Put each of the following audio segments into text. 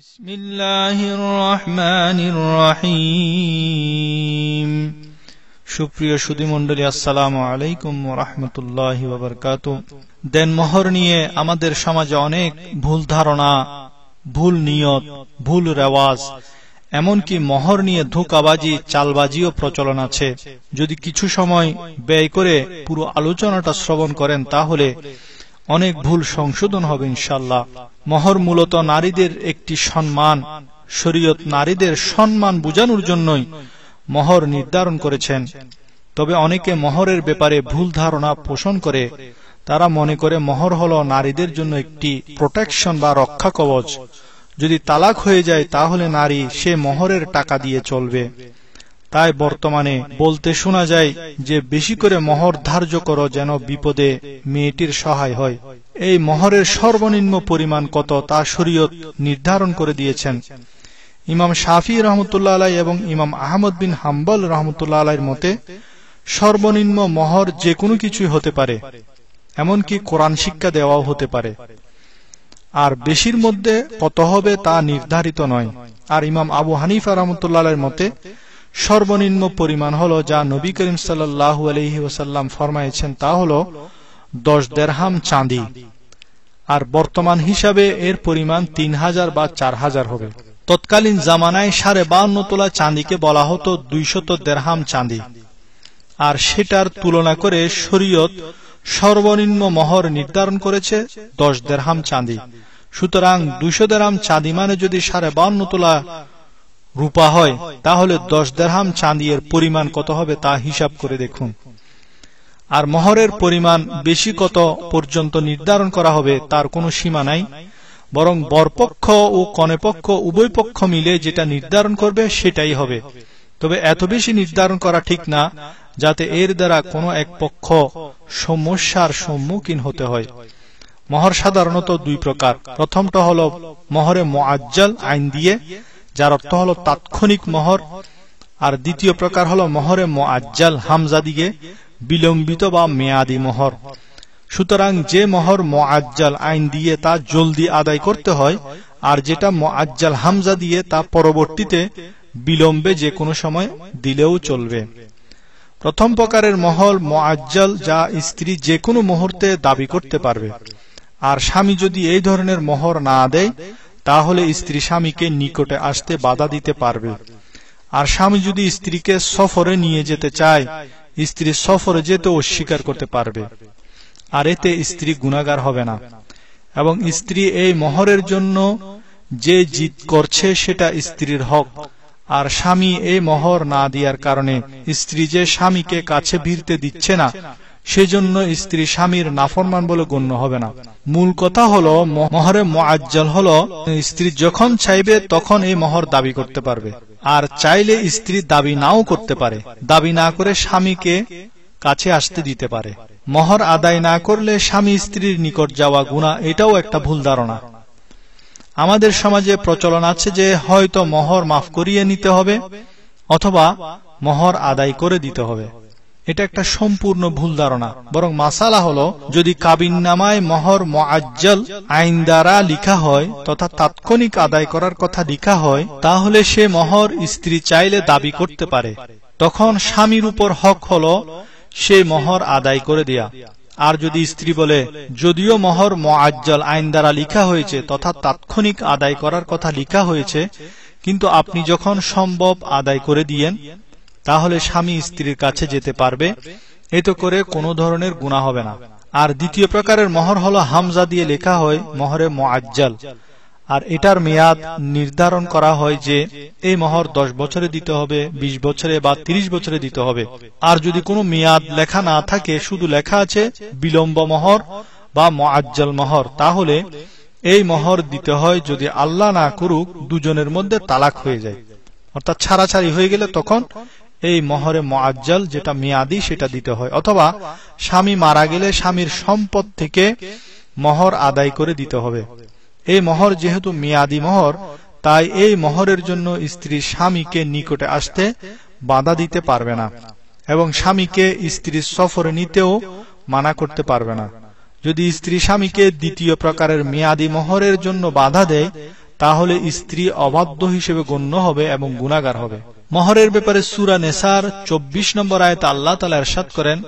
بسم الله الرحمن الرحيم সুপ্রিয় আলাইকুম রহমতুল্লাহ বাবরকাত দেন মোহর নিয়ে আমাদের সমাজে অনেক ভুল ধারণা ভুল নিয়ত ভুল রেওয়াজ এমনকি মহর নিয়ে ধোকাবাজি চালবাজিও প্রচলন আছে যদি কিছু সময় ব্যয় করে পুরো আলোচনাটা শ্রবণ করেন তাহলে অনেক ভুল সংশোধন হবে ইনশাল্লাহ মহর মূলত নারীদের একটি সম্মান শরীয়ত নারীদের সম্মান বোঝানোর জন্যই মহর নির্ধারণ করেছেন তবে অনেকে মহরের ব্যাপারে ভুল ধারণা পোষণ করে তারা মনে করে মহর হল নারীদের জন্য একটি প্রোটেকশন বা রক্ষা কবচ যদি তালাক হয়ে যায় তাহলে নারী সে মহরের টাকা দিয়ে চলবে তাই বর্তমানে বলতে শোনা যায় যে বেশি করে মহর ধার্য করো যেন বিপদে মেয়েটির সহায় হয় এই মহরের সর্বনিম্ন পরিমাণ কত তা শরীয়ত নির্ধারণ করে দিয়েছেন ইমাম শাফি রহমতুল্লাহ আলাই এবং ইমাম আহমদ বিন হাম্বল রহমতুল্লাহ আলাইয়ের মতে সর্বনিম্ন মহর যে কোনো কিছুই হতে পারে এমনকি কোরআন শিক্ষা দেওয়াও হতে পারে আর বেশির মধ্যে কত হবে তা নির্ধারিত নয় আর ইমাম আবু হানিফা রহমতুল্লাহ মতে সর্বনিম্ন পরিমাণ হল যা নবী করিম সাল্লাহ আলহি ওসাল্লাম ফরমাইছেন তা হল দশ দেড়হাম চাঁদি আর বর্তমান হিসাবে এর পরিমাণ তিন হাজার বা চার হাজার হবে তৎকালীন জামানায় সাড়ে বাউন্ন তোলা চাঁদিকে বলা হতো দুইশত দেড়হাম চাঁদি আর সেটার তুলনা করে শরীয়ত সর্বনিম্ন মহর নির্ধারণ করেছে দশ দেড়হাম চাঁদি সুতরাং দুইশো দেড়হাম চাঁদি মানে যদি সাড়ে বান্ন তোলা রূপা হয় তাহলে দশ দেড়হাম চাঁদি এর পরিমাণ কত হবে তা হিসাব করে দেখুন আর মহরের পরিমাণ বেশি কত পর্যন্ত নির্ধারণ করা হবে তার কোনো সীমা নাই বরং বরপক্ষ ও কনেপক্ষ উভয় পক্ষ মিলে যেটা নির্ধারণ করবে সেটাই হবে তবে এত বেশি নির্ধারণ করা ঠিক না যাতে এর দ্বারা কোনো এক পক্ষ সমস্যার সম্মুখীন হতে হয় মহর সাধারণত দুই প্রকার প্রথমটা হল মহরে মোয়াজ্জাল আইন দিয়ে যার অর্থ হল তাৎক্ষণিক মহর আর দ্বিতীয় প্রকার হল মহরে মোয়াজ্জাল হামজা দিয়ে বিলম্বিত বা মেয়াদি মোহর সুতরাং যে মহর মোয়াজ্জাল আইন দিয়ে তা জলদি আদায় করতে হয় আর যেটা মোয়াজ্জাল হামজা দিয়ে তা পরবর্তীতে বিলম্বে যে কোনো সময় দিলেও চলবে প্রথম প্রকারের মহল মোয়াজ্জাল যা স্ত্রী যে কোনো মুহূর্তে দাবি করতে পারবে আর স্বামী যদি এই ধরনের মহর না দেয় তাহলে স্ত্রী স্বামীকে নিকটে আসতে বাধা দিতে পারবে আর স্বামী যদি স্ত্রীকে সফরে নিয়ে যেতে চায় স্ত্রী সফরে যেতে অস্বীকার করতে পারবে আর এতে স্ত্রী গুণাগার হবে না এবং স্ত্রী এই মহরের জন্য যে জিত করছে সেটা স্ত্রীর হক আর স্বামী এই মহর না দেওয়ার কারণে স্ত্রী যে স্বামীকে কাছে ভিড়তে দিচ্ছে না সেজন্য স্ত্রী স্বামীর নাফরমান বলে গণ্য হবে না মূল কথা হলো মহরে মোয়াজ্জাল হল স্ত্রী যখন চাইবে তখন এই মহর দাবি করতে পারবে আর চাইলে স্ত্রী দাবি নাও করতে পারে দাবি না করে স্বামীকে কাছে আসতে দিতে পারে মহর আদায় না করলে স্বামী স্ত্রীর নিকট যাওয়া গুণা এটাও একটা ভুল ধারণা আমাদের সমাজে প্রচলন আছে যে হয়তো মহর মাফ করিয়ে নিতে হবে অথবা মহর আদায় করে দিতে হবে এটা একটা সম্পূর্ণ ভুল ধারণা বরং মাসালা হলো যদি কাবিন নামায় মহর মজ্জল আইন দ্বারা লিখা হয় তথা তাৎক্ষণিক আদায় করার কথা লিখা হয় তাহলে সে মহর স্ত্রী চাইলে দাবি করতে পারে তখন স্বামীর উপর হক হলো সে মহর আদায় করে দেয়া আর যদি স্ত্রী বলে যদিও মহর মজ্জল আইন দ্বারা লিখা হয়েছে তথা তাৎক্ষণিক আদায় করার কথা লিখা হয়েছে কিন্তু আপনি যখন সম্ভব আদায় করে দিয়েন তাহলে স্বামী স্ত্রীর কাছে যেতে পারবে এত করে কোনো ধরনের গুণা হবে না আর দ্বিতীয় প্রকারের মহর হল হামজা দিয়ে লেখা হয় মহরে মোয়াজ্জাল আর এটার মেয়াদ নির্ধারণ করা হয় যে এই মহর দশ বছরে দিতে হবে ২০ বছরে বা ৩০ বছরে দিতে হবে আর যদি কোনো মেয়াদ লেখা না থাকে শুধু লেখা আছে বিলম্ব মহর বা মোয়াজ্জাল মহর তাহলে এই মহর দিতে হয় যদি আল্লাহ না করুক দুজনের মধ্যে তালাক হয়ে যায় অর্থাৎ ছাড়াছাড়ি হয়ে গেলে তখন এই মহরে মোয়াজ্জাল যেটা মেয়াদি সেটা দিতে হয় অথবা স্বামী মারা গেলে স্বামীর সম্পদ থেকে মহর আদায় করে দিতে হবে এই মহর যেহেতু মেয়াদি মহর তাই এই মহরের জন্য স্ত্রী স্বামীকে নিকটে আসতে বাধা দিতে পারবে না এবং স্বামীকে স্ত্রীর সফরে নিতেও মানা করতে পারবে না যদি স্ত্রী স্বামীকে দ্বিতীয় প্রকারের মেয়াদি মহরের জন্য বাধা দেয় তাহলে স্ত্রী অবাধ্য হিসেবে গণ্য হবে এবং গুণাগার হবে মহরের ব্যাপারে সুরা নেসার চব্বিশ নম্বর আয়ত আল্লাহ তালা এরশাদ করেন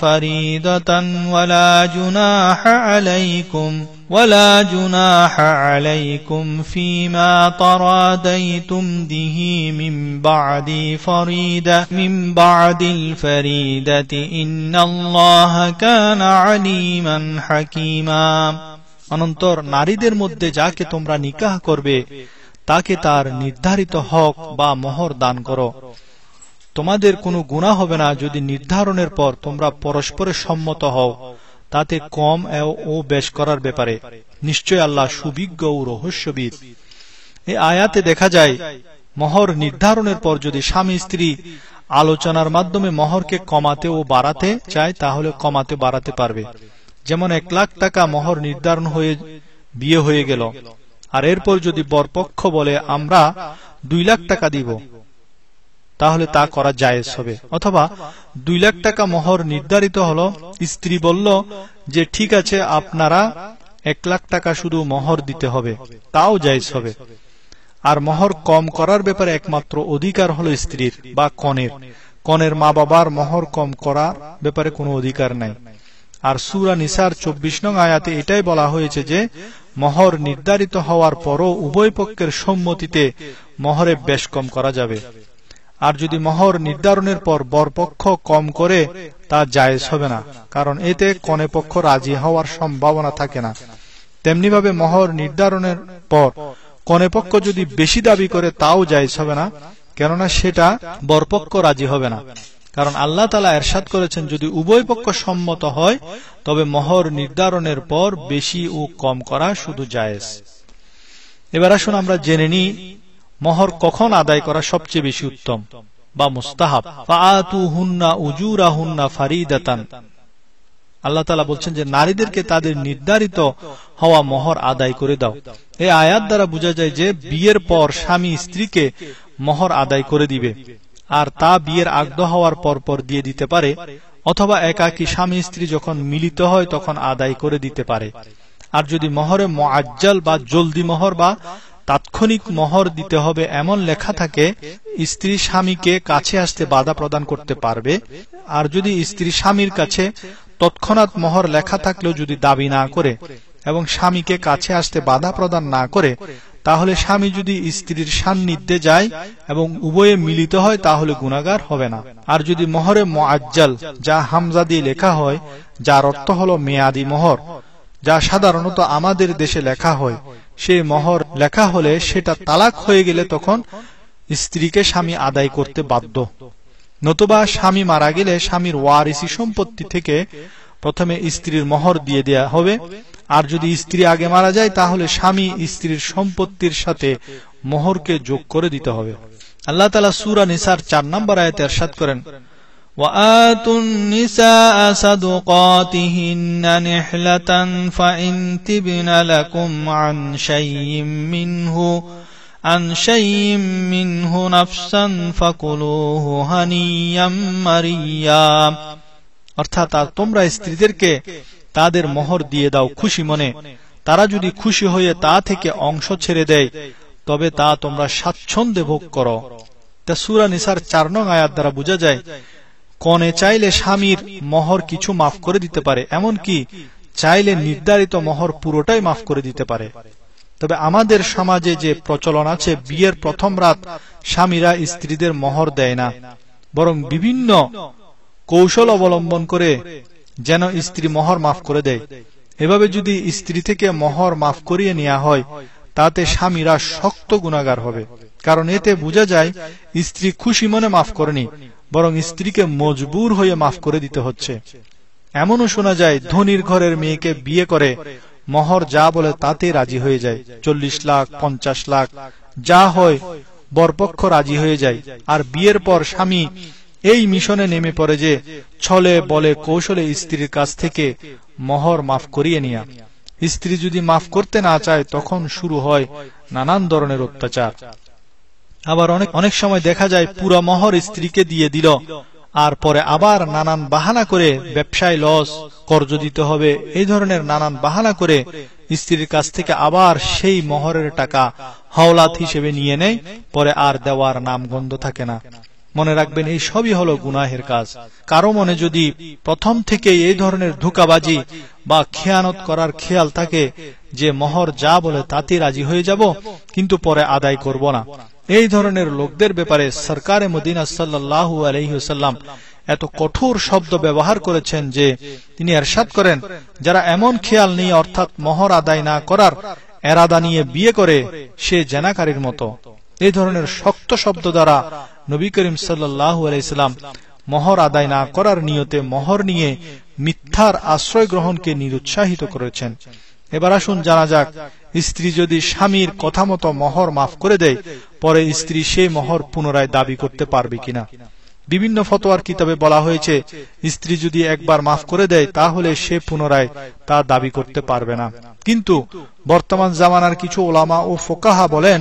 ফারিদতান ওয়ালা জুনাহা আলাইকুম ولا جناح عليكم فيما تراديتم به من بعد فريدة من بعد الفريدة إن الله كان عليما حكيما অনন্তর নারীদের মধ্যে যাকে তোমরা নিকাহ করবে তাকে তার নির্ধারিত হক বা মহর দান করো তোমাদের কোনো গুণা হবে না যদি নির্ধারণের পর তোমরা পরস্পরের সম্মত হও তাতে কম ও বেশ করার ব্যাপারে নিশ্চয় আল্লাহ সুবিজ্ঞ ও রহস্যবিদ এ আয়াতে দেখা যায় মহর নির্ধারণের পর যদি স্বামী স্ত্রী আলোচনার মাধ্যমে মহরকে কমাতে ও বাড়াতে চায় তাহলে কমাতে বাড়াতে পারবে যেমন এক লাখ টাকা মহর নির্ধারণ হয়ে বিয়ে হয়ে গেল আর এরপর যদি বরপক্ষ বলে আমরা দুই লাখ টাকা দিব তাহলে তা করা জায়েজ হবে অথবা দুই লাখ টাকা মোহর নির্ধারিত হল স্ত্রী বলল যে ঠিক আছে আপনারা এক লাখ টাকা শুধু মোহর দিতে হবে তাও জায়েজ হবে আর মহর কম করার ব্যাপারে একমাত্র অধিকার হলো স্ত্রীর বা কনের কনের মা বাবার মহর কম করার ব্যাপারে কোনো অধিকার নাই আর সুরা নিসার চব্বিশ নং আয়াতে এটাই বলা হয়েছে যে মহর নির্ধারিত হওয়ার পরও উভয় পক্ষের সম্মতিতে মহরে বেশ কম করা যাবে আর যদি মহর নির্ধারণের পর বরপক্ষ কম করে তা জায়েজ হবে না কারণ এতে কনে পক্ষ রাজি হওয়ার সম্ভাবনা থাকে না তেমনিভাবে মহর নির্ধারণের পর কনে পক্ষ যদি বেশি দাবি করে তাও জায়েজ হবে না কেননা সেটা বরপক্ষ রাজি হবে না কারণ আল্লাহ তালা এরশাদ করেছেন যদি উভয় পক্ষ সম্মত হয় তবে মহর নির্ধারণের পর বেশি ও কম করা শুধু জায়েজ এবার আসুন আমরা জেনে নিই মহর কখন আদায় করা সবচেয়ে বেশি উত্তম বা মুস্তাহাব ফারিদাতান আল্লাহ তালা বলছেন যে নারীদেরকে তাদের নির্ধারিত হওয়া মহর আদায় করে দাও এই আয়াত দ্বারা বোঝা যায় যে বিয়ের পর স্বামী স্ত্রীকে মহর আদায় করে দিবে আর তা বিয়ের আগ্রহ হওয়ার পর পর দিয়ে দিতে পারে অথবা একাকী স্বামী স্ত্রী যখন মিলিত হয় তখন আদায় করে দিতে পারে আর যদি মহরে মোয়াজ্জাল বা জলদি মহর বা তাৎক্ষণিক মহর দিতে হবে এমন লেখা থাকে স্ত্রী স্বামীকে কাছে আসতে বাধা প্রদান করতে পারবে আর যদি স্ত্রী স্বামীর কাছে তৎক্ষণাৎ মহর লেখা থাকলেও যদি দাবি না করে এবং স্বামীকে কাছে আসতে বাধা প্রদান না করে তাহলে স্বামী যদি স্ত্রীর সান্নিধ্যে যায় এবং উভয়ে মিলিত হয় তাহলে গুণাগার হবে না আর যদি মহরে মোয়াজ্জাল যা হামজা দিয়ে লেখা হয় যার অর্থ হল মেয়াদি মহর যা সাধারণত আমাদের দেশে লেখা হয় সেই মহর লেখা হলে সেটা তালাক হয়ে গেলে তখন স্ত্রীকে স্বামী আদায় করতে বাধ্য নতুবা স্বামী মারা গেলে স্বামীর ওয়ারিসি সম্পত্তি থেকে প্রথমে স্ত্রীর মহর দিয়ে দেয়া হবে আর যদি স্ত্রী আগে মারা যায় তাহলে স্বামী স্ত্রীর সম্পত্তির সাথে মোহরকে যোগ করে দিতে হবে আল্লাহ তালা সুরা নিসার চার নম্বর আয়তে এরশাদ করেন وآتوا النساء صدقاتهن نحلة فإن تبن لكم عن شيء منه عن شيء منه نفسا فكلوه هنيا مريا অর্থাৎ তোমরা স্ত্রীদেরকে তাদের মোহর দিয়ে দাও খুশি মনে তারা যদি খুশি হয়ে তা থেকে অংশ ছেড়ে দেয় তবে তা তোমরা স্বাচ্ছন্দ্যে ভোগ করো তা সুরা নিসার চার নং আয়াত দ্বারা বোঝা যায় কনে চাইলে স্বামীর মহর কিছু মাফ করে দিতে পারে এমন কি চাইলে নির্ধারিত মহর পুরোটাই মাফ করে দিতে পারে তবে আমাদের সমাজে যে প্রচলন আছে বিয়ের প্রথম রাত স্বামীরা স্ত্রীদের মহর দেয় না বরং বিভিন্ন কৌশল অবলম্বন করে যেন স্ত্রী মহর মাফ করে দেয় এভাবে যদি স্ত্রী থেকে মহর মাফ করিয়ে নেওয়া হয় তাতে স্বামীরা শক্ত গুণাগার হবে কারণ এতে বোঝা যায় স্ত্রী খুশি মনে মাফ করেনি বরং স্ত্রীকে মজবুর হয়ে মাফ করে দিতে হচ্ছে এমনও শোনা যায় ধনির ঘরের মেয়েকে বিয়ে করে মহর যা বলে তাতে রাজি হয়ে যায় চল্লিশ লাখ পঞ্চাশ লাখ যা হয় বরপক্ষ রাজি হয়ে যায় আর বিয়ের পর স্বামী এই মিশনে নেমে পড়ে যে ছলে বলে কৌশলে স্ত্রীর কাছ থেকে মহর মাফ করিয়ে নিয়া স্ত্রী যদি মাফ করতে না চায় তখন শুরু হয় নানান ধরনের অত্যাচার আবার অনেক অনেক সময় দেখা যায় পুরো মহর স্ত্রীকে দিয়ে দিল আর পরে আবার নানান বাহানা করে ব্যবসায় লস কর্জ দিতে হবে এই ধরনের নানান বাহানা করে স্ত্রীর কাছ থেকে আবার সেই মহরের টাকা হাওলাত হিসেবে নিয়ে নেয় পরে আর দেওয়ার নাম গন্ধ থাকে না মনে রাখবেন এই সবই হলো গুনাহের কাজ কারো মনে যদি প্রথম থেকে এই ধরনের ধোকাবাজি বা খেয়ানত করার খেয়াল থাকে যে মহর যা বলে তাতে রাজি হয়ে যাব কিন্তু পরে আদায় করব না এই ধরনের লোকদের ব্যাপারে সরকারে মদিনা সাল্লাহ আলহিহাল্লাম এত কঠোর শব্দ ব্যবহার করেছেন যে তিনি এরশাদ করেন যারা এমন খেয়াল নিয়ে অর্থাৎ মহর আদায় না করার এরাদা নিয়ে বিয়ে করে সে জেনাকারীর মতো এই ধরনের শক্ত শব্দ দ্বারা নবী করিম সাল্লাম মহর আদায় না করার নিয়তে মহর নিয়ে মিথ্যার আশ্রয় গ্রহণকে নিরুৎসাহিত করেছেন এবার আসুন জানা যাক স্ত্রী যদি স্বামীর কথা মতো মহর মাফ করে দেয় পরে স্ত্রী সেই মহর পুনরায় দাবি করতে পারবে কিনা বিভিন্ন ফতোয়ার কিতাবে বলা হয়েছে স্ত্রী যদি একবার মাফ করে দেয় তাহলে সে পুনরায় তা দাবি করতে পারবে না কিন্তু বর্তমান জামানার কিছু ওলামা ও ফোকাহা বলেন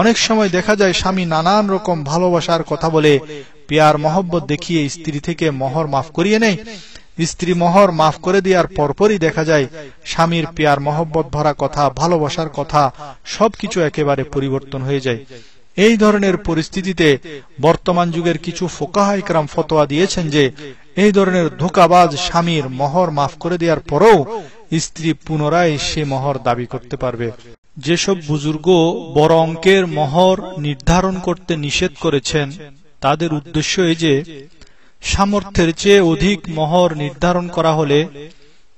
অনেক সময় দেখা যায় স্বামী নানান রকম ভালোবাসার কথা বলে পেয়ার মহব্বত দেখিয়ে স্ত্রী থেকে মহর মাফ করিয়ে নেয় স্ত্রী মহর মাফ করে দেওয়ার পরপরই দেখা যায় স্বামীর পেয়ার মহব্বত ভরা কথা ভালোবাসার কথা সবকিছু একেবারে পরিবর্তন হয়ে যায় এই ধরনের পরিস্থিতিতে বর্তমান যুগের কিছু ফোকাহা ইকরাম ফতোয়া দিয়েছেন যে এই ধরনের ধোকাবাজ স্বামীর মহর মাফ করে দেওয়ার পরেও স্ত্রী পুনরায় সে মহর দাবি করতে পারবে যেসব বুজুর্গ বড় অঙ্কের মহর নির্ধারণ করতে নিষেধ করেছেন তাদের উদ্দেশ্য এই যে সামর্থ্যের চেয়ে অধিক মহর নির্ধারণ করা হলে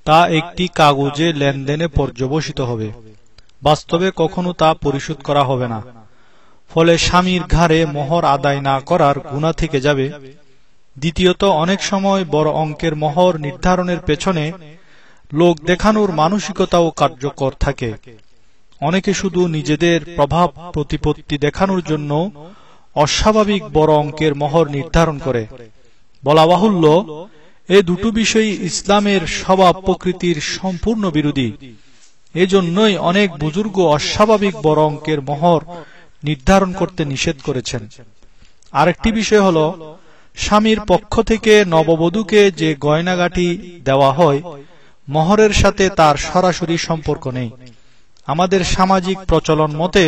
তা একটি কাগজে লেনদেনে পর্যবসিত হবে বাস্তবে কখনো তা পরিশোধ করা হবে না ফলে স্বামীর ঘাড়ে মহর আদায় না করার গুণা থেকে যাবে দ্বিতীয়ত অনেক সময় বড় অঙ্কের মহর নির্ধারণের পেছনে লোক দেখানোর মানসিকতাও কার্যকর থাকে অনেকে শুধু নিজেদের প্রভাব প্রতিপত্তি দেখানোর জন্য অস্বাভাবিক বড় অঙ্কের মহর নির্ধারণ করে বলা বাহুল্য এ দুটো বিষয় ইসলামের স্বভাব প্রকৃতির সম্পূর্ণ বিরোধী এজন্যই অনেক বুজুর্গ অস্বাভাবিক বড় অঙ্কের মহর নির্ধারণ করতে নিষেধ করেছেন আরেকটি বিষয় হল স্বামীর পক্ষ থেকে নববধূকে যে গয়নাগাটি দেওয়া হয় মহরের সাথে তার সরাসরি সম্পর্ক নেই আমাদের সামাজিক প্রচলন মতে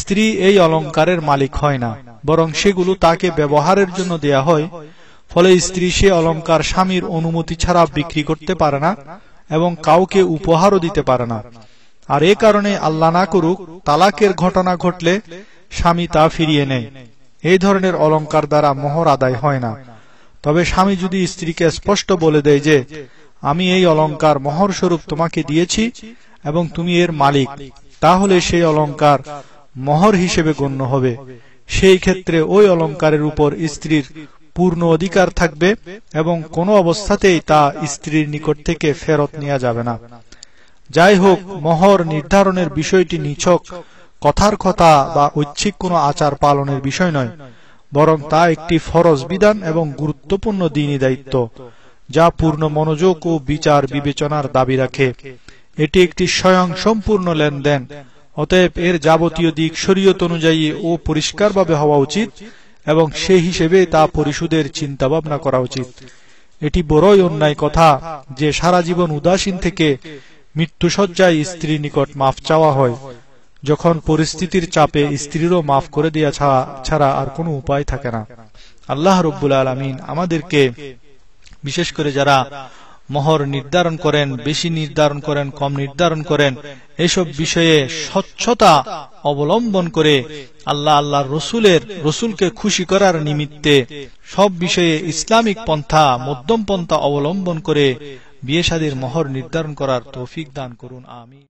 স্ত্রী এই অলঙ্কারের মালিক হয় না বরং সেগুলো তাকে ব্যবহারের জন্য দেয়া হয় ফলে স্ত্রী সে অলঙ্কার স্বামীর অনুমতি ছাড়া বিক্রি করতে পারে না এবং কাউকে উপহারও দিতে পারে না আর এ কারণে আল্লাহ না করুক তালাকের ঘটনা ঘটলে স্বামী তা ফিরিয়ে নেয় এই ধরনের অলঙ্কার দ্বারা মোহর আদায় হয় না তবে স্বামী যদি স্ত্রীকে স্পষ্ট বলে দেয় যে আমি এই অলঙ্কার মোহর স্বরূপ তোমাকে দিয়েছি এবং তুমি এর মালিক তাহলে সেই অলঙ্কার মহর হিসেবে গণ্য হবে সেই ক্ষেত্রে ওই অলঙ্কারের উপর স্ত্রীর পূর্ণ অধিকার থাকবে এবং কোনো অবস্থাতেই তা স্ত্রীর নিকট থেকে ফেরত নেওয়া যাবে না যাই হোক মহর নির্ধারণের বিষয়টি নিছক কথার কথা বা ঐচ্ছিক কোনো আচার পালনের বিষয় নয় বরং তা একটি ফরজ বিধান এবং গুরুত্বপূর্ণ দিনই দায়িত্ব যা পূর্ণ মনোযোগ ও বিচার বিবেচনার দাবি রাখে এটি একটি স্বয়ং সম্পূর্ণ লেনদেন অতএব এর যাবতীয় দিক শরীয়ত অনুযায়ী ও পরিষ্কারভাবে হওয়া উচিত এবং সেই হিসেবে তা পরিশোধের চিন্তা ভাবনা করা উচিত এটি বড়ই অন্যায় কথা যে সারা জীবন উদাসীন থেকে মৃত্যুসজ্জায় স্ত্রীর নিকট মাফ চাওয়া হয় যখন পরিস্থিতির চাপে স্ত্রীরও মাফ করে দেয়া ছাড়া আর কোনো উপায় থাকে না আল্লাহ রব্বুল আলমিন আমাদেরকে বিশেষ করে যারা মহর নির্ধারণ করেন বেশি নির্ধারণ করেন কম নির্ধারণ করেন এসব বিষয়ে স্বচ্ছতা অবলম্বন করে আল্লাহ আল্লাহ রসুলের রসুলকে খুশি করার নিমিত্তে সব বিষয়ে ইসলামিক পন্থা মধ্যম পন্থা অবলম্বন করে বিয়ে সাদীর মহর নির্ধারণ করার তৌফিক দান করুন আমি